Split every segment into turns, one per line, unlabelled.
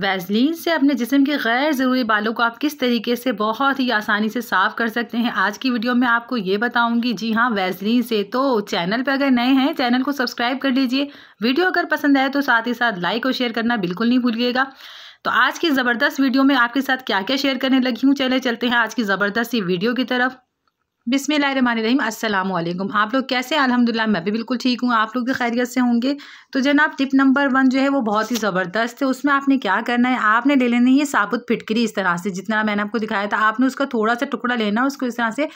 वैजलीन से अपने जिसम के गैर ज़रूरी बालों को आप किस तरीके से बहुत ही आसानी से साफ़ कर सकते हैं आज की वीडियो में आपको ये बताऊंगी जी हाँ वैजलीन से तो चैनल पर अगर नए हैं चैनल को सब्सक्राइब कर लीजिए वीडियो अगर पसंद आए तो साथ ही साथ लाइक और शेयर करना बिल्कुल नहीं भूलिएगा तो आज की ज़बरदस्त वीडियो में आपके साथ क्या क्या शेयर करने लगी हूँ चले चलते हैं आज की ज़बरदस्त ये वीडियो की तरफ बिसमीम अल्लाम आप लोग कैसे अल्हम्दुलिल्लाह मैं भी बिल्कुल ठीक हूँ आप लोग भी खैरियत से होंगे तो जनाब टिप नंबर वन जो है वो बहुत ही ज़बरदस्त है उसमें आपने क्या करना है आपने ले लेनी है साबुत फिटकरी इस तरह से जितना मैंने आपको दिखाया था आपने उसका थोड़ा सा टुकड़ा लेना है उसको इस तरह से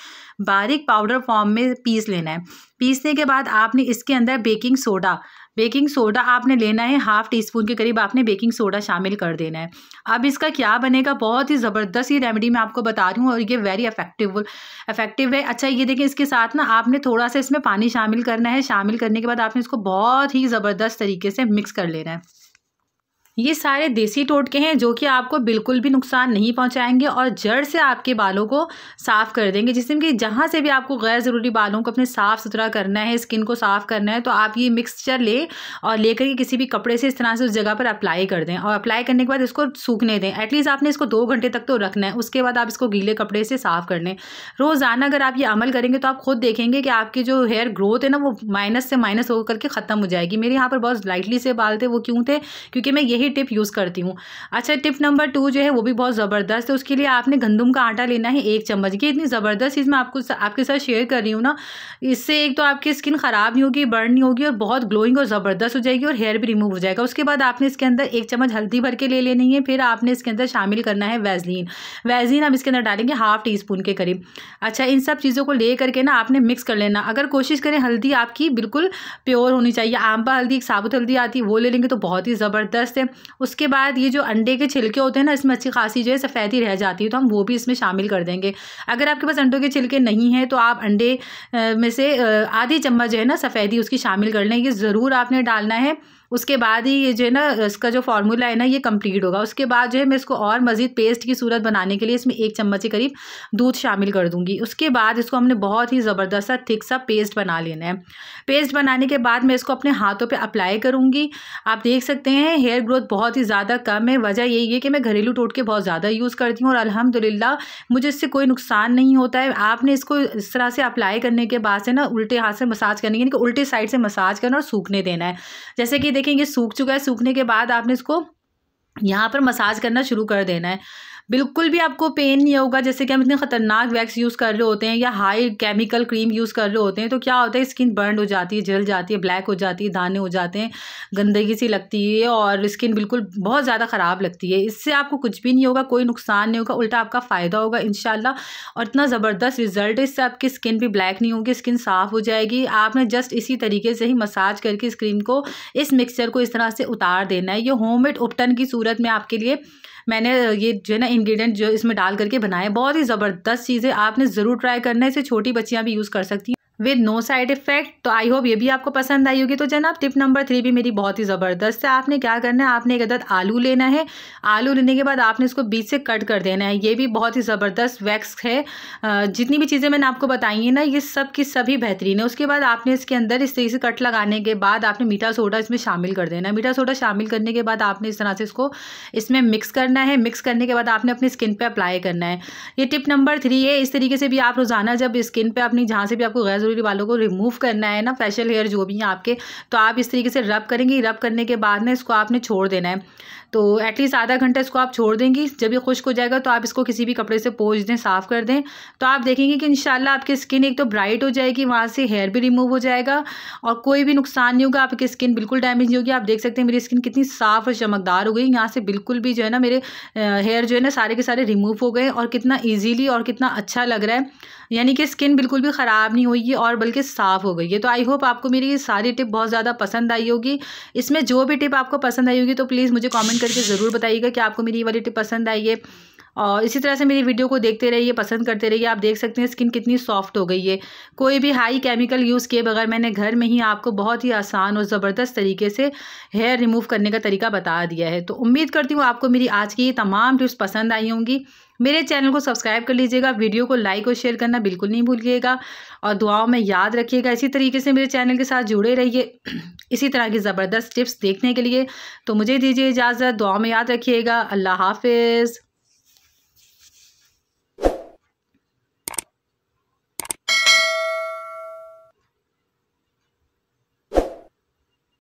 बारीक पाउडर फॉर्म में पीस लेना है पीसने के बाद आपने इसके अंदर बेकिंग सोडा बेकिंग सोडा आपने लेना है हाफ टी स्पून के करीब आपने बेकिंग सोडा शामिल कर देना है अब इसका क्या बनेगा बहुत ही ज़बरदस्त ये रेमेडी मैं आपको बता रही हूँ और ये वेरी इफेक्टिव इफेक्टिव है अच्छा ये देखें इसके साथ ना आपने थोड़ा सा इसमें पानी शामिल करना है शामिल करने के बाद आपने इसको बहुत ही ज़बरदस्त तरीके से मिक्स कर लेना है ये सारे देसी टोटके हैं जो कि आपको बिल्कुल भी नुकसान नहीं पहुंचाएंगे और जड़ से आपके बालों को साफ़ कर देंगे जिसमें कि जहाँ से भी आपको गैर ज़रूरी बालों को अपने साफ़ सुथरा करना है स्किन को साफ़ करना है तो आप ये मिक्सचर ले और लेकर के किसी भी कपड़े से इस तरह से उस जगह पर अप्लाई कर दें और अप्लाई करने के बाद इसको सूखने दें एटलीस्ट आपने इसको दो घंटे तक तो रखना है उसके बाद आप इसको गीले कपड़े से साफ़ कर लें रोज़ाना अगर आप ये अमल करेंगे तो आप खुद देखेंगे कि आपकी जो हेयर ग्रोथ है ना वो माइनस से माइनस होकर के ख़त्म हो जाएगी मेरे यहाँ पर बहुत लाइटली से बाल थे वो क्यों थे क्योंकि मैं यही टिप यूज़ करती हूँ अच्छा टिप नंबर टू जो है वो भी बहुत ज़बरदस्त है उसके लिए आपने गंदम का आटा लेना है एक चम्मच ये इतनी ज़बरदस्त चीज़ मैं आपको आपके साथ शेयर कर रही हूँ ना इससे एक तो आपकी स्किन ख़राब नहीं होगी बर्न नहीं होगी और बहुत ग्लोइंग और ज़बरदस्त हो जाएगी और हेयर भी रिमूव हो जाएगा उसके बाद आपने इसके अंदर एक चम्मच हल्दी भर के ले लेनी है फिर आपने इसके अंदर शामिल करना है वैजलिन वैजलिन हम इसके अंदर डालेंगे हाफ टी स्पून के करीब अच्छा इन सब चीज़ों को ले करके ना आपने मिक्स कर लेना अगर कोशिश करें हल्दी आपकी बिल्कुल प्योर होनी चाहिए आम्बा हल्दी एक साबुत हल्दी आती है वो ले लेंगे तो बहुत ही ज़बरदस्त है उसके बाद ये जो अंडे के छिलके होते हैं ना इसमें अच्छी खासी जो है सफ़ेदी रह जाती है तो हम वो भी इसमें शामिल कर देंगे अगर आपके पास अंडों के छिलके नहीं हैं तो आप अंडे में से आधी चम्मच जो है ना सफ़ेदी उसकी शामिल कर लें ये ज़रूर आपने डालना है उसके बाद ही ये जो है ना इसका जो फार्मूला है ना ये कम्प्लीट होगा उसके बाद जो है मैं इसको और मज़ीद पेस्ट की सूरत बनाने के लिए इसमें एक चम्मच के करीब दूध शामिल कर दूँगी उसके बाद इसको हमने बहुत ही ज़बरदस्त सा थिक सा पेस्ट बना लेना है पेस्ट बनाने के बाद मैं इसको अपने हाथों पर अप्लाई करूँगी आप देख सकते हैं हेयर ग्रोथ बहुत ही ज़्यादा कम है वजह यही है कि मैं घरेलू टोटके बहुत ज़्यादा यूज़ करती हूँ और अलहमदिल्ला मुझे इससे कोई नुकसान नहीं होता है आपने इसको इस तरह से अप्लाई करने के बाद से ना उल्टे हाथ से मसाज करनी है यानी कि उल्टे साइड से मसाज करना और सूखने देना है जैसे कि देखेंगे सूख चुका है सूखने के बाद आपने इसको यहाँ पर मसाज करना शुरू कर देना है बिल्कुल भी आपको पेन नहीं होगा जैसे कि हम इतने ख़तरनाक वैक्स यूज़ कर रहे होते हैं या हाई केमिकल क्रीम यूज़ कर रहे होते हैं तो क्या होता है स्किन बर्न हो जाती है जल जाती है ब्लैक हो जाती है दाने हो जाते हैं गंदगी सी लगती है और स्किन बिल्कुल बहुत ज़्यादा ख़राब लगती है इससे आपको कुछ भी नहीं होगा कोई नुकसान नहीं होगा उल्टा आपका फ़ायदा होगा इन और इतना ज़बरदस्त रिजल्ट है इससे आपकी स्किन भी ब्लैक नहीं होगी स्किन साफ़ हो जाएगी आपने जस्ट इसी तरीके से ही मसाज करके इस क्रीम को इस मिक्सचर को इस तरह से उतार देना है ये होम मेड उपटन की सूरत में आपके लिए मैंने ये जो है ना इंग्रेडिएंट जो इसमें डाल करके बनाए बहुत ही ज़बरदस्त चीज़ है आपने ज़रूर ट्राई करना है इसे छोटी बच्चियाँ भी यूज़ कर सकती हैं विद नो साइड इफेक्ट तो आई होप ये भी आपको पसंद आई होगी तो जनाब टिप नंबर थ्री भी मेरी बहुत ही ज़बरदस्त है आपने क्या करना है आपने एक अदद आलू लेना है आलू लेने के बाद आपने इसको बीच से कट कर देना है ये भी बहुत ही ज़बरदस्त वैक्स है जितनी भी चीज़ें मैंने आपको बताई हैं ना ये सब की सभी बेहतरीन है उसके बाद आपने इसके अंदर इस तरीके से कट लगाने के बाद आपने मीठा सोडा इसमें शामिल कर देना है मीठा सोडा शामिल करने के बाद आपने इस तरह से इसको इसमें मिक्स करना है मिक्स करने के बाद आपने अपनी स्किन पर अप्लाई करना है ये टिप नंबर थ्री है इस तरीके से भी आप रोज़ाना जब स्किन पर अपनी जहाँ से भी आपको गैर जरूरी बालों को रिमूव करना है ना फेशियल हेयर जो भी हैं आपके तो आप इस तरीके से रब करेंगे रब करने के बाद ना इसको आपने छोड़ देना है तो एटलीस्ट आधा घंटा इसको आप छोड़ देंगी जब ये खुश्क हो जाएगा तो आप इसको किसी भी कपड़े से पोज दें साफ़ कर दें तो आप देखेंगे कि इन आपकी स्किन एक तो ब्राइट हो जाएगी वहाँ से हेयर भी रिमूव हो जाएगा और कोई भी नुकसान नहीं होगा आपकी स्किन बिल्कुल डैमेज नहीं होगी आप देख सकते हैं मेरी स्किन कितनी साफ़ और चमकदार हो गई यहाँ से बिल्कुल भी जो है ना मेरे हेयर जो है ना सारे के सारे रिमूव हो गए और कितना ईजीली और कितना अच्छा लग रहा है यानी कि स्किन बिल्कुल भी ख़राब नहीं हुई और बल्कि साफ़ हो गई है तो आई होप आपको मेरी ये सारी टिप बहुत ज़्यादा पसंद आई होगी इसमें जो भी टिप आपको पसंद आई होगी तो प्लीज़ मुझे कॉमेंट करके ज़रूर बताइएगा कि आपको मेरी ये वाली टिप पसंद आई है और इसी तरह से मेरी वीडियो को देखते रहिए पसंद करते रहिए आप देख सकते हैं स्किन कितनी सॉफ्ट हो गई है कोई भी हाई केमिकल यूज़ किए बगैर मैंने घर में ही आपको बहुत ही आसान और ज़बरदस्त तरीके से हेयर रिमूव करने का तरीका बता दिया है तो उम्मीद करती हूँ आपको मेरी आज की ये तमाम टिप्स पसंद आई होंगी मेरे चैनल को सब्सक्राइब कर लीजिएगा वीडियो को लाइक और शेयर करना बिल्कुल नहीं भूलिएगा और दुआओं में याद रखिएगा इसी तरीके से मेरे चैनल के साथ जुड़े रहिए इसी तरह की ज़बरदस्त टिप्स देखने के लिए तो मुझे दीजिए इजाज़त दुआओं में याद रखिएगा अल्लाह हाफिज़